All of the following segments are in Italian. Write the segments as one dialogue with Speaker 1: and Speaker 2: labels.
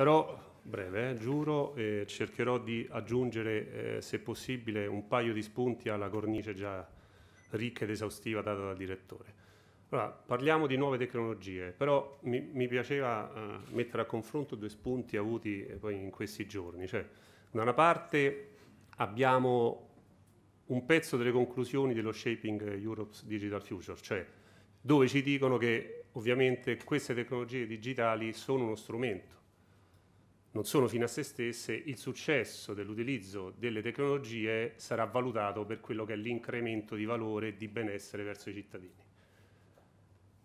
Speaker 1: Però breve, eh, giuro, eh, cercherò di aggiungere, eh, se possibile, un paio di spunti alla cornice già ricca ed esaustiva data dal direttore. Allora, parliamo di nuove tecnologie, però mi, mi piaceva eh, mettere a confronto due spunti avuti eh, poi in questi giorni. Cioè, da una parte abbiamo un pezzo delle conclusioni dello Shaping Europe's Digital Future, cioè dove ci dicono che ovviamente queste tecnologie digitali sono uno strumento non sono fine a se stesse, il successo dell'utilizzo delle tecnologie sarà valutato per quello che è l'incremento di valore e di benessere verso i cittadini.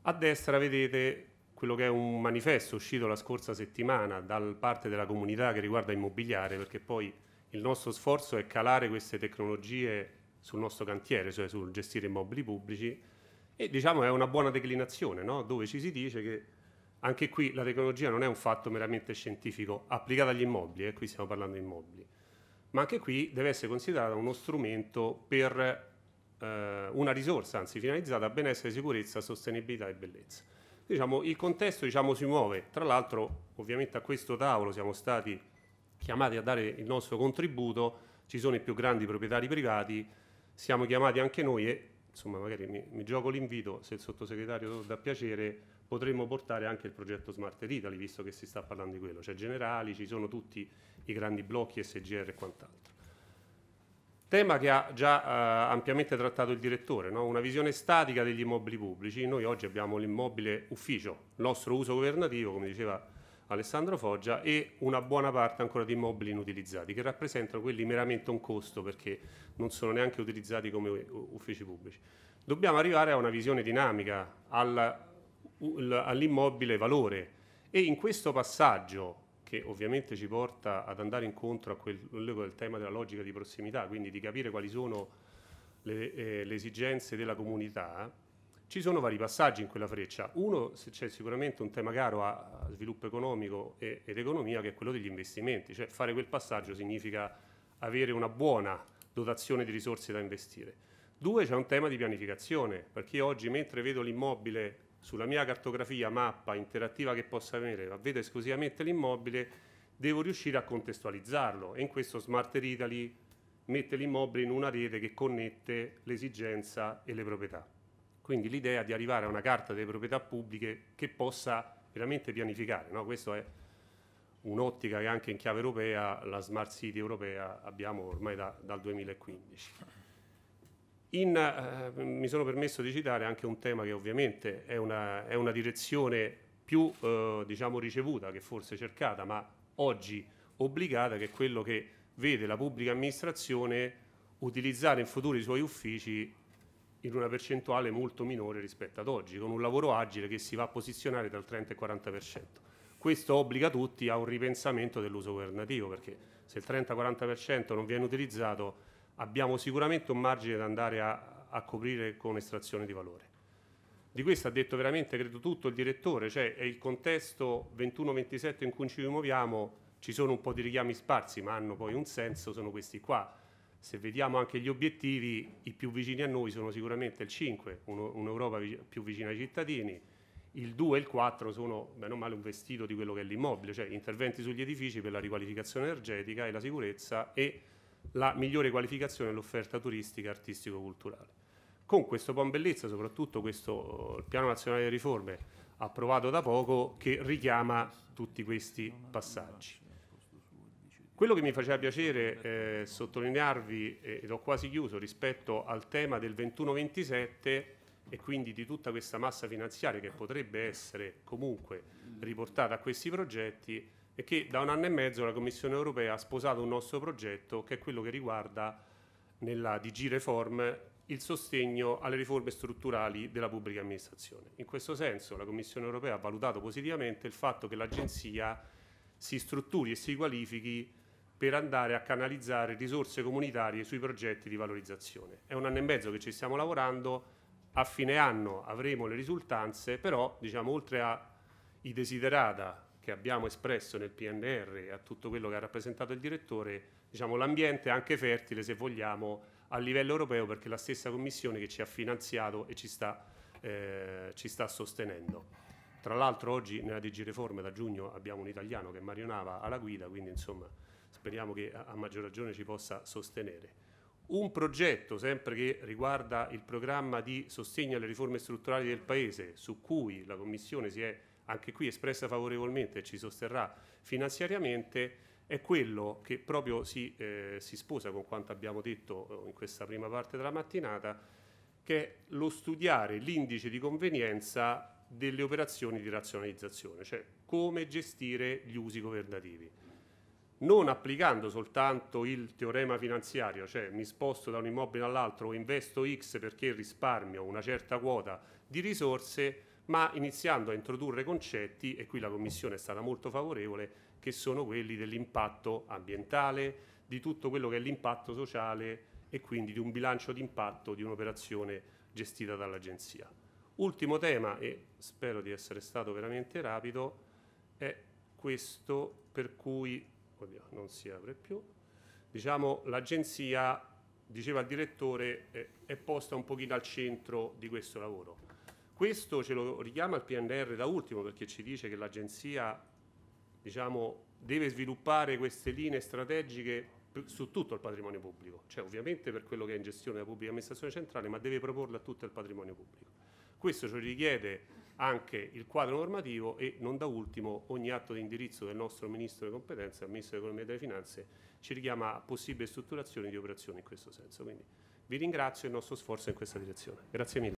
Speaker 1: A destra vedete quello che è un manifesto uscito la scorsa settimana da parte della comunità che riguarda immobiliare, perché poi il nostro sforzo è calare queste tecnologie sul nostro cantiere, cioè sul gestire immobili pubblici, e diciamo è una buona declinazione, no? dove ci si dice che anche qui la tecnologia non è un fatto meramente scientifico applicato agli immobili, e eh, qui stiamo parlando di immobili, ma anche qui deve essere considerata uno strumento per eh, una risorsa, anzi finalizzata a benessere, sicurezza, sostenibilità e bellezza. Diciamo, il contesto diciamo, si muove, tra l'altro ovviamente a questo tavolo siamo stati chiamati a dare il nostro contributo, ci sono i più grandi proprietari privati, siamo chiamati anche noi e insomma magari mi, mi gioco l'invito se il sottosegretario dà piacere potremmo portare anche il progetto Smart Italy, visto che si sta parlando di quello, cioè generali, ci sono tutti i grandi blocchi SGR e quant'altro. Tema che ha già eh, ampiamente trattato il direttore, no? una visione statica degli immobili pubblici. Noi oggi abbiamo l'immobile ufficio, nostro uso governativo, come diceva Alessandro Foggia, e una buona parte ancora di immobili inutilizzati, che rappresentano quelli meramente un costo perché non sono neanche utilizzati come uffici pubblici. Dobbiamo arrivare a una visione dinamica, al all'immobile valore e in questo passaggio che ovviamente ci porta ad andare incontro a quel, quel tema della logica di prossimità, quindi di capire quali sono le, eh, le esigenze della comunità, ci sono vari passaggi in quella freccia. Uno, c'è sicuramente un tema caro a, a sviluppo economico e, ed economia, che è quello degli investimenti, cioè fare quel passaggio significa avere una buona dotazione di risorse da investire. Due, c'è un tema di pianificazione, perché oggi mentre vedo l'immobile sulla mia cartografia, mappa interattiva che possa avere, vedo esclusivamente l'immobile, devo riuscire a contestualizzarlo e in questo Smart Italy mette l'immobile in una rete che connette l'esigenza e le proprietà. Quindi l'idea di arrivare a una carta delle proprietà pubbliche che possa veramente pianificare, no? questa è un'ottica che anche in chiave europea, la Smart City europea, abbiamo ormai da, dal 2015. In, eh, mi sono permesso di citare anche un tema che ovviamente è una, è una direzione più eh, diciamo ricevuta che forse cercata, ma oggi obbligata, che è quello che vede la pubblica amministrazione utilizzare in futuro i suoi uffici in una percentuale molto minore rispetto ad oggi, con un lavoro agile che si va a posizionare tra il 30 e il 40%. Questo obbliga tutti a un ripensamento dell'uso governativo, perché se il 30-40% non viene utilizzato abbiamo sicuramente un margine da andare a, a coprire con estrazione di valore. Di questo ha detto veramente, credo, tutto il direttore, cioè è il contesto 21-27 in cui ci muoviamo, ci sono un po' di richiami sparsi, ma hanno poi un senso, sono questi qua. Se vediamo anche gli obiettivi, i più vicini a noi sono sicuramente il 5, un'Europa più vicina ai cittadini, il 2 e il 4 sono, meno male, un vestito di quello che è l'immobile, cioè interventi sugli edifici per la riqualificazione energetica e la sicurezza e la migliore qualificazione dell'offerta turistica artistico-culturale. Con questo Pon Bellezza, soprattutto questo eh, il Piano Nazionale delle Riforme approvato da poco, che richiama tutti questi passaggi. Quello che mi faceva piacere eh, sottolinearvi, ed ho quasi chiuso, rispetto al tema del 21-27 e quindi di tutta questa massa finanziaria che potrebbe essere comunque riportata a questi progetti, è che da un anno e mezzo la Commissione europea ha sposato un nostro progetto che è quello che riguarda nella DG Reform il sostegno alle riforme strutturali della pubblica amministrazione. In questo senso la Commissione europea ha valutato positivamente il fatto che l'Agenzia si strutturi e si qualifichi per andare a canalizzare risorse comunitarie sui progetti di valorizzazione. È un anno e mezzo che ci stiamo lavorando, a fine anno avremo le risultanze, però diciamo, oltre ai desiderata che abbiamo espresso nel PNR e a tutto quello che ha rappresentato il direttore, diciamo, l'ambiente è anche fertile, se vogliamo, a livello europeo, perché è la stessa Commissione che ci ha finanziato e ci sta, eh, ci sta sostenendo. Tra l'altro oggi nella DG Reforma da giugno abbiamo un italiano che marionava alla guida, quindi insomma speriamo che a maggior ragione ci possa sostenere. Un progetto sempre che riguarda il programma di sostegno alle riforme strutturali del Paese, su cui la Commissione si è anche qui espressa favorevolmente e ci sosterrà finanziariamente, è quello che proprio si, eh, si sposa con quanto abbiamo detto eh, in questa prima parte della mattinata, che è lo studiare l'indice di convenienza delle operazioni di razionalizzazione, cioè come gestire gli usi governativi. Non applicando soltanto il teorema finanziario, cioè mi sposto da un immobile all'altro o investo X perché risparmio una certa quota di risorse, ma iniziando a introdurre concetti, e qui la Commissione è stata molto favorevole, che sono quelli dell'impatto ambientale, di tutto quello che è l'impatto sociale e quindi di un bilancio di impatto di un'operazione gestita dall'Agenzia. Ultimo tema, e spero di essere stato veramente rapido, è questo per cui, oddio, non si apre più, diciamo l'Agenzia, diceva il direttore, è, è posta un pochino al centro di questo lavoro questo ce lo richiama il PNR da ultimo perché ci dice che l'agenzia diciamo, deve sviluppare queste linee strategiche su tutto il patrimonio pubblico, cioè ovviamente per quello che è in gestione della pubblica amministrazione centrale, ma deve proporla a tutto il patrimonio pubblico. Questo ci richiede anche il quadro normativo e non da ultimo ogni atto di indirizzo del nostro Ministro di competenza, il Ministro dell'Economia e delle Finanze, ci richiama a possibili strutturazioni di operazioni in questo senso. Quindi vi ringrazio e il nostro sforzo in questa direzione. Grazie mille.